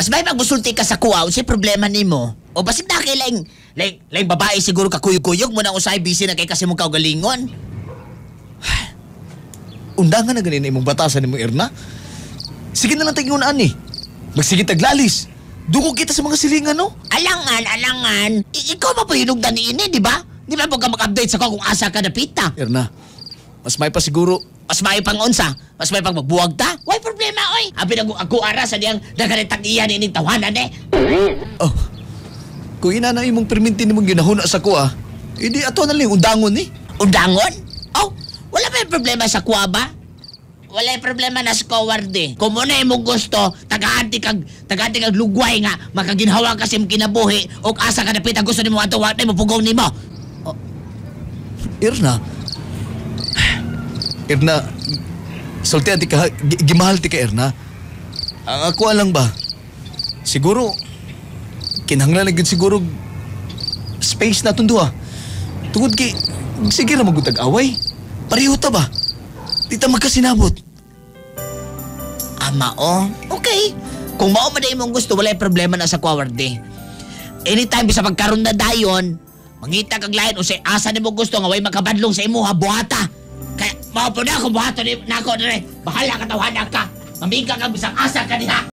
Mas may magbusulti ka sa kuwaw, si problema nimo. O basit na kay laing, laing, laing babae siguro kakuyog-kuyog mo na usay busy na kay kasi mong kaugalingon. Undangan na ganin imong batasan ni mo, Irna. Sige na lang tingunaan ni. Eh. Magsige taglalis. Dugo kita sa mga silingan, no? Alangan, alangan. I- ikaw ba pinugdan ni ini, di ba? Di ba ka mag-update sa ko kung asa ka na pita? Irna, mas may pa siguro. Mas may pang unsa? Mas may pang magbuwag ta? Why problema, oy. Abi ako ara sa diyang nagaritang iya ni ining tawanan eh. Oh. Kung ina na imong perminti nimong ginahuna sa ko kuha, hindi ato na lang undangon ni. Eh. Undangon? Oh, wala may problema sa ko ba? wala problema na sa skoward eh. Kung muna imong gusto, tagaanti kag tagaanti kag lugway nga makaginhawa ka sim kinabuhi og asa ka napita gusto nimo ato wa mo pugaw nimo. Oh. Irna. Irna, Sulti anti ka, gimahal ti Erna. Ang ako lang ba? Siguro, kinahanglan na siguro space na tundo ah. Tungod kay, sige na magutag away. Pareho ta ba? Di ta magkasinabot. Ama ah, o, okay. Kung mao maday mong gusto, walay problema na sa kwawarde. Anytime sa pagkaroon na dayon, mangita kag lain o say, asa ni mo gusto nga way makabadlong sa imo ha buhata. Mao po na ako buhaton nako dire. Bahala ka tawhanan ka. Mamingka ka bisang asa ka diha.